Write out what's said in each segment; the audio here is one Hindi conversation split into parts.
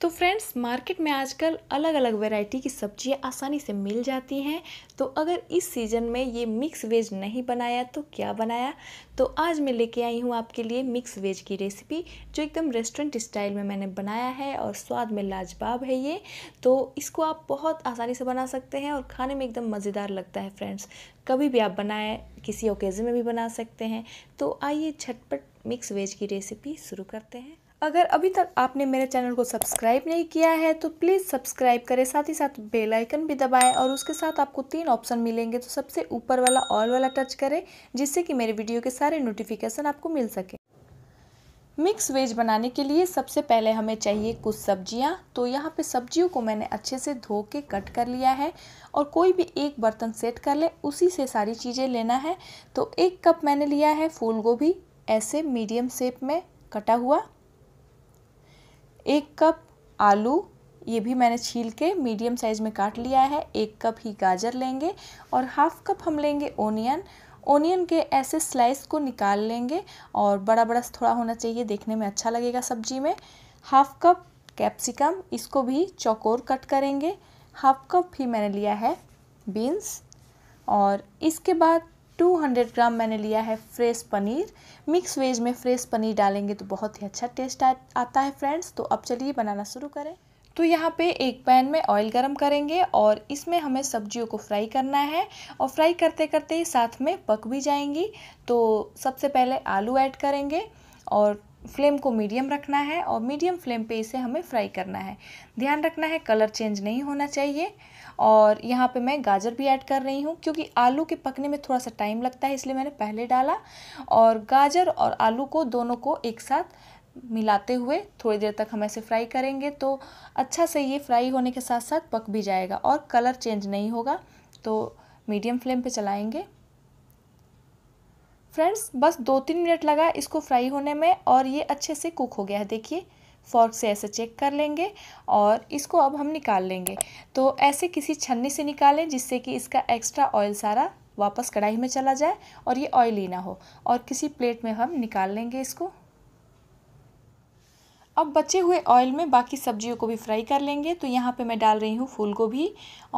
तो फ्रेंड्स मार्केट में आजकल अलग अलग वैरायटी की सब्जियां आसानी से मिल जाती हैं तो अगर इस सीज़न में ये मिक्स वेज नहीं बनाया तो क्या बनाया तो आज मैं लेके आई हूँ आपके लिए मिक्स वेज की रेसिपी जो एकदम रेस्टोरेंट स्टाइल में मैंने बनाया है और स्वाद में लाजवाब है ये तो इसको आप बहुत आसानी से बना सकते हैं और खाने में एकदम मज़ेदार लगता है फ्रेंड्स कभी भी आप बनाए किसी ओकेज़न में भी बना सकते हैं तो आइए झटपट मिक्स वेज की रेसिपी शुरू करते हैं अगर अभी तक आपने मेरे चैनल को सब्सक्राइब नहीं किया है तो प्लीज़ सब्सक्राइब करें साथ ही साथ बेल आइकन भी दबाएं और उसके साथ आपको तीन ऑप्शन मिलेंगे तो सबसे ऊपर वाला ऑल वाला टच करें जिससे कि मेरे वीडियो के सारे नोटिफिकेशन आपको मिल सके मिक्स वेज बनाने के लिए सबसे पहले हमें चाहिए कुछ सब्जियां तो यहाँ पे सब्जियों को मैंने अच्छे से धो के कट कर लिया है और कोई भी एक बर्तन सेट कर ले उसी से सारी चीज़ें लेना है तो एक कप मैंने लिया है फूल गोभी ऐसे मीडियम शेप में कटा हुआ एक कप आलू ये भी मैंने छील के मीडियम साइज़ में काट लिया है एक कप ही गाजर लेंगे और हाफ़ कप हम लेंगे ओनियन ओनियन के ऐसे स्लाइस को निकाल लेंगे और बड़ा बड़ा थोड़ा होना चाहिए देखने में अच्छा लगेगा सब्जी में हाफ़ कप कैप्सिकम इसको भी चौकोर कट करेंगे हाफ़ कप ही मैंने लिया है बीन्स और इसके बाद 200 ग्राम मैंने लिया है फ्रेश पनीर मिक्स वेज में फ्रेश पनीर डालेंगे तो बहुत ही अच्छा टेस्ट आ, आता है फ्रेंड्स तो अब चलिए बनाना शुरू करें तो यहाँ पे एक पैन में ऑयल गरम करेंगे और इसमें हमें सब्जियों को फ्राई करना है और फ्राई करते करते ही साथ में पक भी जाएंगी तो सबसे पहले आलू ऐड करेंगे और फ्लेम को मीडियम रखना है और मीडियम फ्लेम पे इसे हमें फ्राई करना है ध्यान रखना है कलर चेंज नहीं होना चाहिए और यहाँ पे मैं गाजर भी ऐड कर रही हूँ क्योंकि आलू के पकने में थोड़ा सा टाइम लगता है इसलिए मैंने पहले डाला और गाजर और आलू को दोनों को एक साथ मिलाते हुए थोड़ी देर तक हम ऐसे फ्राई करेंगे तो अच्छा से ये फ्राई होने के साथ साथ पक भी जाएगा और कलर चेंज नहीं होगा तो मीडियम फ्लेम पर चलाएँगे फ्रेंड्स बस दो तीन मिनट लगा इसको फ्राई होने में और ये अच्छे से कुक हो गया है देखिए फॉर्क से ऐसे चेक कर लेंगे और इसको अब हम निकाल लेंगे तो ऐसे किसी छन्नी से निकालें जिससे कि इसका एक्स्ट्रा ऑयल सारा वापस कढ़ाई में चला जाए और ये ऑयली ना हो और किसी प्लेट में हम निकाल लेंगे इसको अब बचे हुए ऑयल में बाकी सब्जियों को भी फ्राई कर लेंगे तो यहाँ पे मैं डाल रही हूँ फूल गोभी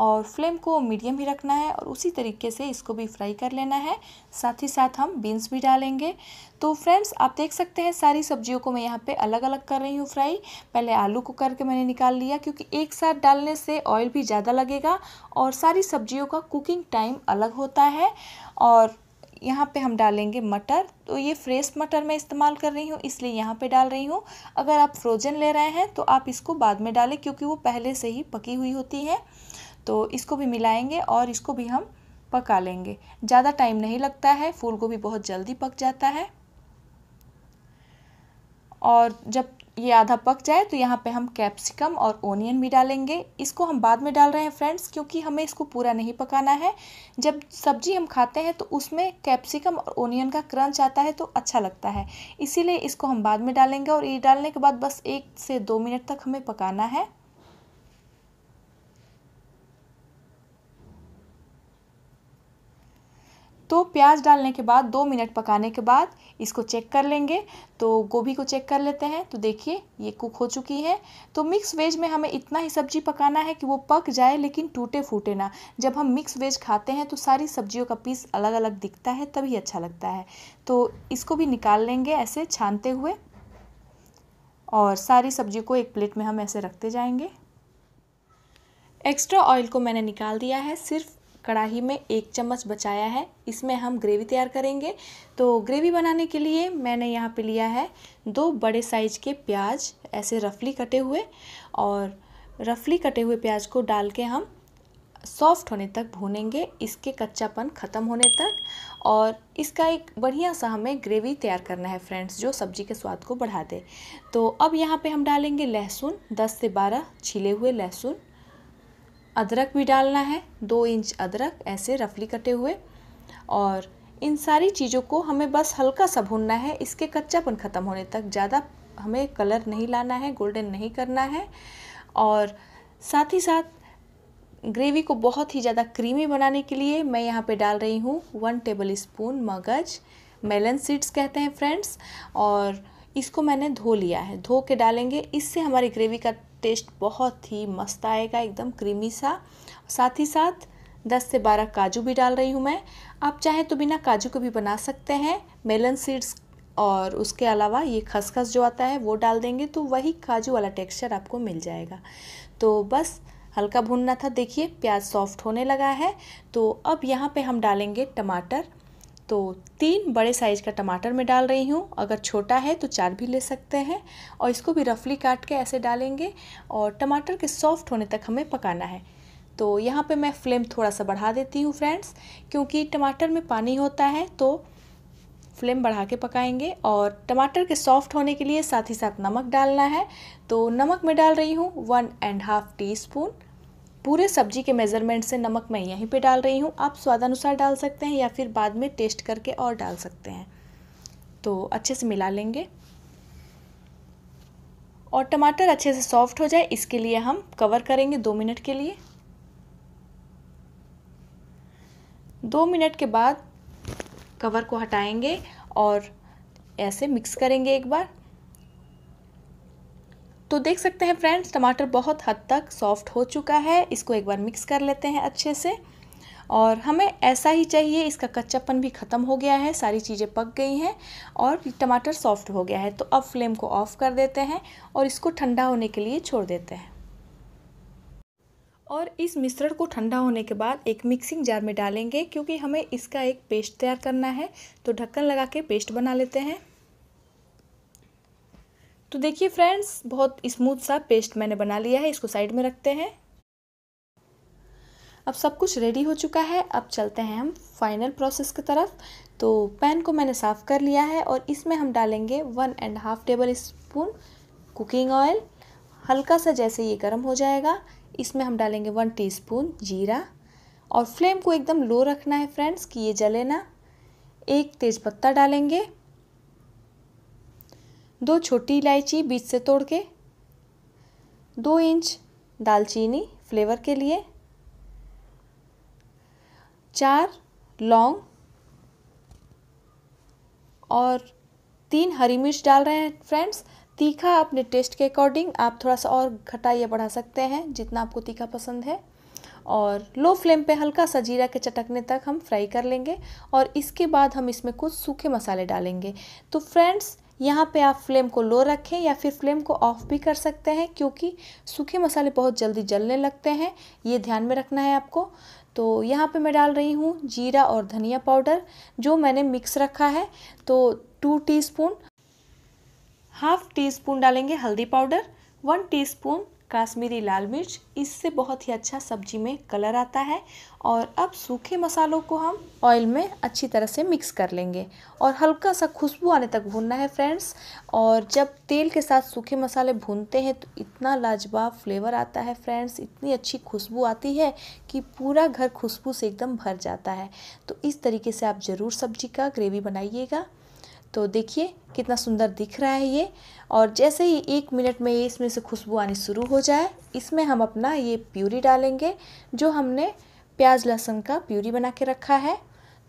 और फ्लेम को मीडियम ही रखना है और उसी तरीके से इसको भी फ्राई कर लेना है साथ ही साथ हम बीन्स भी डालेंगे तो फ्रेंड्स आप देख सकते हैं सारी सब्जियों को मैं यहाँ पे अलग अलग कर रही हूँ फ्राई पहले आलू को करके मैंने निकाल लिया क्योंकि एक साथ डालने से ऑयल भी ज़्यादा लगेगा और सारी सब्जियों का कुकिंग टाइम अलग होता है और यहाँ पे हम डालेंगे मटर तो ये फ्रेश मटर मैं इस्तेमाल कर रही हूँ इसलिए यहाँ पे डाल रही हूँ अगर आप फ्रोजन ले रहे हैं तो आप इसको बाद में डालें क्योंकि वो पहले से ही पकी हुई होती है तो इसको भी मिलाएंगे और इसको भी हम पका लेंगे ज़्यादा टाइम नहीं लगता है फूल गोभी बहुत जल्दी पक जाता है और जब ये आधा पक जाए तो यहाँ पे हम कैप्सिकम और ओनियन भी डालेंगे इसको हम बाद में डाल रहे हैं फ्रेंड्स क्योंकि हमें इसको पूरा नहीं पकाना है जब सब्जी हम खाते हैं तो उसमें कैप्सिकम और ओनियन का क्रंच आता है तो अच्छा लगता है इसीलिए इसको हम बाद में डालेंगे और ये डालने के बाद बस एक से दो मिनट तक हमें पकाना है तो प्याज डालने के बाद दो मिनट पकाने के बाद इसको चेक कर लेंगे तो गोभी को चेक कर लेते हैं तो देखिए ये कुक हो चुकी है तो मिक्स वेज में हमें इतना ही सब्जी पकाना है कि वो पक जाए लेकिन टूटे फूटे ना जब हम मिक्स वेज खाते हैं तो सारी सब्जियों का पीस अलग अलग दिखता है तभी अच्छा लगता है तो इसको भी निकाल लेंगे ऐसे छानते हुए और सारी सब्जी को एक प्लेट में हम ऐसे रखते जाएंगे एक्स्ट्रा ऑयल को मैंने निकाल दिया है सिर्फ कढ़ाही में एक चम्मच बचाया है इसमें हम ग्रेवी तैयार करेंगे तो ग्रेवी बनाने के लिए मैंने यहाँ पे लिया है दो बड़े साइज के प्याज ऐसे रफली कटे हुए और रफली कटे हुए प्याज को डाल के हम सॉफ्ट होने तक भूनेंगे इसके कच्चापन ख़त्म होने तक और इसका एक बढ़िया सा हमें ग्रेवी तैयार करना है फ्रेंड्स जो सब्जी के स्वाद को बढ़ा दे तो अब यहाँ पे हम डालेंगे लहसुन 10 से 12 छिले हुए लहसुन अदरक भी डालना है दो इंच अदरक ऐसे रफली कटे हुए और इन सारी चीज़ों को हमें बस हल्का सा भूनना है इसके कच्चापन ख़त्म होने तक ज़्यादा हमें कलर नहीं लाना है गोल्डन नहीं करना है और साथ ही साथ ग्रेवी को बहुत ही ज़्यादा क्रीमी बनाने के लिए मैं यहाँ पे डाल रही हूँ वन टेबल स्पून मगज मेलन सीड्स कहते हैं फ्रेंड्स और इसको मैंने धो लिया है धो के डालेंगे इससे हमारी ग्रेवी का टेस्ट बहुत ही मस्त आएगा एकदम क्रीमी सा साथ ही साथ 10 से 12 काजू भी डाल रही हूँ मैं आप चाहें तो बिना काजू को भी बना सकते हैं मेलन सीड्स और उसके अलावा ये खसखस जो आता है वो डाल देंगे तो वही काजू वाला टेक्सचर आपको मिल जाएगा तो बस हल्का भुनना था देखिए प्याज सॉफ्ट होने लगा है तो अब यहाँ पे हम डालेंगे टमाटर तो तीन बड़े साइज़ का टमाटर मैं डाल रही हूँ अगर छोटा है तो चार भी ले सकते हैं और इसको भी रफली काट के ऐसे डालेंगे और टमाटर के सॉफ्ट होने तक हमें पकाना है तो यहाँ पे मैं फ्लेम थोड़ा सा बढ़ा देती हूँ फ्रेंड्स क्योंकि टमाटर में पानी होता है तो फ्लेम बढ़ा के पकाएंगे और टमाटर के सॉफ्ट होने के लिए साथ ही साथ नमक डालना है तो नमक मैं डाल रही हूँ one and half teaspoon पूरे सब्जी के मेज़रमेंट से नमक मैं यहीं पे डाल रही हूँ आप स्वादानुसार डाल सकते हैं या फिर बाद में टेस्ट करके और डाल सकते हैं तो अच्छे से मिला लेंगे और टमाटर अच्छे से सॉफ्ट हो जाए इसके लिए हम कवर करेंगे दो मिनट के लिए दो मिनट के बाद कवर को हटाएंगे और ऐसे मिक्स करेंगे एक बार तो देख सकते हैं फ्रेंड्स टमाटर बहुत हद तक सॉफ्ट हो चुका है इसको एक बार मिक्स कर लेते हैं अच्छे से और हमें ऐसा ही चाहिए इसका कच्चापन भी ख़त्म हो गया है सारी चीज़ें पक गई हैं और टमाटर सॉफ्ट हो गया है तो अब फ्लेम को ऑफ़ कर देते हैं और इसको ठंडा होने के लिए छोड़ देते हैं और इस मिश्रण को ठंडा होने के बाद एक मिक्सिंग जार में डालेंगे क्योंकि हमें इसका एक पेस्ट तैयार करना है तो ढक्कन लगा के पेस्ट बना लेते हैं तो देखिए फ्रेंड्स बहुत स्मूथ सा पेस्ट मैंने बना लिया है इसको साइड में रखते हैं अब सब कुछ रेडी हो चुका है अब चलते हैं हम फाइनल प्रोसेस की तरफ तो पैन को मैंने साफ़ कर लिया है और इसमें हम डालेंगे one and half tablespoon cooking oil हल्का सा जैसे ये गर्म हो जाएगा इसमें हम डालेंगे वन टीस्पून जीरा और फ्लेम को एकदम लो रखना है फ्रेंड्स कि ये जले ना एक तेज़पत्ता डालेंगे दो छोटी इलायची बीच से तोड़ के दो इंच दालचीनी फ्लेवर के लिए चार लौंग और तीन हरी मिर्च डाल रहे हैं फ्रेंड्स तीखा अपने टेस्ट के अकॉर्डिंग आप थोड़ा सा और घटा या बढ़ा सकते हैं जितना आपको तीखा पसंद है और लो फ्लेम पे हल्का सा जीरा के चटकने तक हम फ्राई कर लेंगे और इसके बाद हम इसमें कुछ सूखे मसाले डालेंगे तो फ्रेंड्स यहाँ पे आप फ्लेम को लो रखें या फिर फ्लेम को ऑफ भी कर सकते हैं क्योंकि सूखे मसाले बहुत जल्दी जलने लगते हैं ये ध्यान में रखना है आपको तो यहाँ पे मैं डाल रही हूँ जीरा और धनिया पाउडर जो मैंने मिक्स रखा है तो two teaspoon half teaspoon डालेंगे हल्दी पाउडर वन स्पून काश्मीरी लाल मिर्च इससे बहुत ही अच्छा सब्जी में कलर आता है और अब सूखे मसालों को हम ऑयल में अच्छी तरह से मिक्स कर लेंगे और हल्का सा खुशबू आने तक भूनना है फ्रेंड्स और जब तेल के साथ सूखे मसाले भूनते हैं तो इतना लाजवाब फ्लेवर आता है फ्रेंड्स इतनी अच्छी खुशबू आती है कि पूरा घर खुशबू से एकदम भर जाता है तो इस तरीके से आप ज़रूर सब्जी का ग्रेवी बनाइएगा तो देखिए कितना सुंदर दिख रहा है ये और जैसे ही एक मिनट में ये इसमें से खुशबू आनी शुरू हो जाए इसमें हम अपना ये प्यूरी डालेंगे जो हमने प्याज लहसुन का प्यूरी बना के रखा है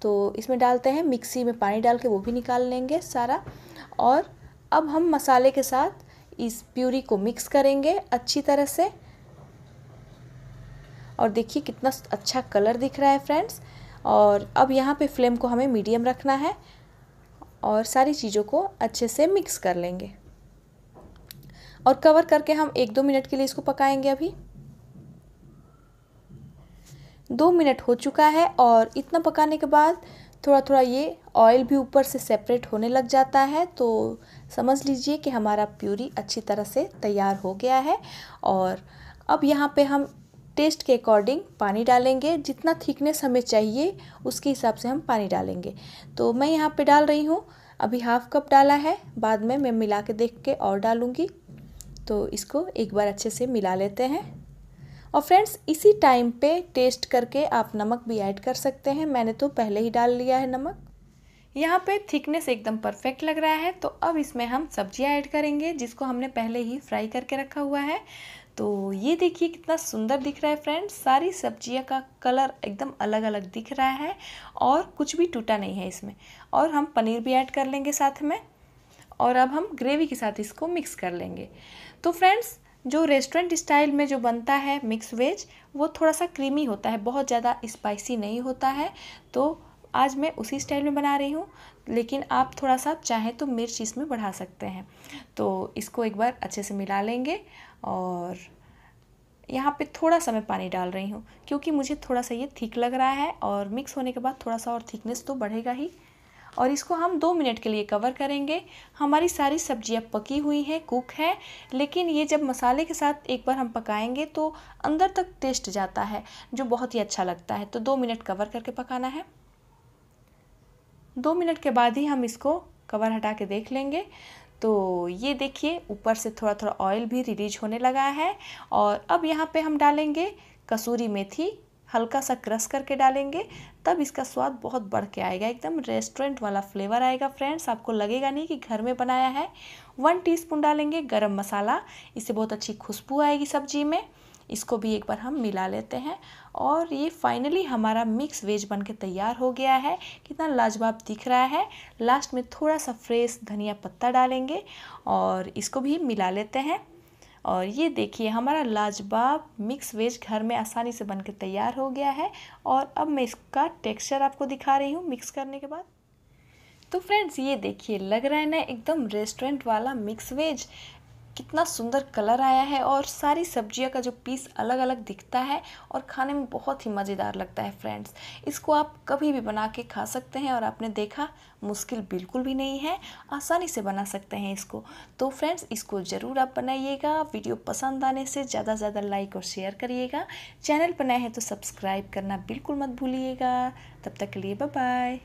तो इसमें डालते हैं मिक्सी में पानी डाल के वो भी निकाल लेंगे सारा और अब हम मसाले के साथ इस प्यूरी को मिक्स करेंगे अच्छी तरह से और देखिए कितना अच्छा कलर दिख रहा है फ्रेंड्स और अब यहाँ पे फ्लेम को हमें मीडियम रखना है और सारी चीज़ों को अच्छे से मिक्स कर लेंगे और कवर करके हम एक दो मिनट के लिए इसको पकाएंगे अभी दो मिनट हो चुका है और इतना पकाने के बाद थोड़ा थोड़ा ये ऑयल भी ऊपर से सेपरेट होने लग जाता है तो समझ लीजिए कि हमारा प्यूरी अच्छी तरह से तैयार हो गया है और अब यहाँ पे हम टेस्ट के अकॉर्डिंग पानी डालेंगे जितना थिकनेस हमें चाहिए उसके हिसाब से हम पानी डालेंगे तो मैं यहाँ पे डाल रही हूँ अभी हाफ कप डाला है बाद में मैं मिला के देख के और डालूँगी तो इसको एक बार अच्छे से मिला लेते हैं और फ्रेंड्स इसी टाइम पे टेस्ट करके आप नमक भी ऐड कर सकते हैं मैंने तो पहले ही डाल लिया है नमक यहाँ पे थिकनेस एकदम परफेक्ट लग रहा है तो अब इसमें हम सब्जियाँ ऐड करेंगे जिसको हमने पहले ही फ्राई करके रखा हुआ है तो ये देखिए कितना सुंदर दिख रहा है फ्रेंड्स सारी सब्जियों का कलर एकदम अलग अलग दिख रहा है और कुछ भी टूटा नहीं है इसमें और हम पनीर भी ऐड कर लेंगे साथ में और अब हम ग्रेवी के साथ इसको मिक्स कर लेंगे तो फ्रेंड्स जो रेस्टोरेंट स्टाइल में जो बनता है मिक्स वेज वो थोड़ा सा क्रीमी होता है बहुत ज़्यादा स्पाइसी नहीं होता है तो आज मैं उसी स्टाइल में बना रही हूँ लेकिन आप थोड़ा सा चाहें तो मिर्च इसमें बढ़ा सकते हैं तो इसको एक बार अच्छे से मिला लेंगे और यहाँ पे थोड़ा सा मैं पानी डाल रही हूँ क्योंकि मुझे थोड़ा सा ये थिक लग रहा है और मिक्स होने के बाद थोड़ा सा और थिकनेस तो बढ़ेगा ही और इसको हम दो मिनट के लिए कवर करेंगे हमारी सारी सब्ज़ियाँ पकी हुई हैं कुक हैं लेकिन ये जब मसाले के साथ एक बार हम पकाएंगे तो अंदर तक टेस्ट जाता है जो बहुत ही अच्छा लगता है तो दो मिनट कवर करके पकाना है दो मिनट के बाद ही हम इसको कवर हटा के देख लेंगे तो ये देखिए ऊपर से थोड़ा थोड़ा ऑयल भी रिलीज होने लगा है और अब यहाँ पे हम डालेंगे कसूरी मेथी हल्का सा क्रश करके डालेंगे तब इसका स्वाद बहुत बढ़ के आएगा एकदम रेस्टोरेंट वाला फ्लेवर आएगा फ्रेंड्स आपको लगेगा नहीं कि घर में बनाया है वन टीस्पून डालेंगे गरम मसाला इससे बहुत अच्छी खुशबू आएगी सब्जी में इसको भी एक बार हम मिला लेते हैं और ये फाइनली हमारा मिक्स वेज बन के तैयार हो गया है कितना लाजवाब दिख रहा है लास्ट में थोड़ा सा फ्रेश धनिया पत्ता डालेंगे और इसको भी मिला लेते हैं और ये देखिए हमारा लाजवाब मिक्स वेज घर में आसानी से बन के तैयार हो गया है और अब मैं इसका टेक्सचर आपको दिखा रही हूँ मिक्स करने के बाद तो फ्रेंड्स ये देखिए लग रहा है ना एकदम रेस्टोरेंट वाला मिक्स वेज कितना सुंदर कलर आया है और सारी सब्जियां का जो पीस अलग अलग दिखता है और खाने में बहुत ही मज़ेदार लगता है फ्रेंड्स इसको आप कभी भी बना के खा सकते हैं और आपने देखा मुश्किल बिल्कुल भी नहीं है आसानी से बना सकते हैं इसको तो फ्रेंड्स इसको ज़रूर आप बनाइएगा वीडियो पसंद आने से ज़्यादा से ज़्यादा लाइक और शेयर करिएगा चैनल पर नए हैं तो सब्सक्राइब करना बिल्कुल मत भूलिएगा तब तक के लिए बाय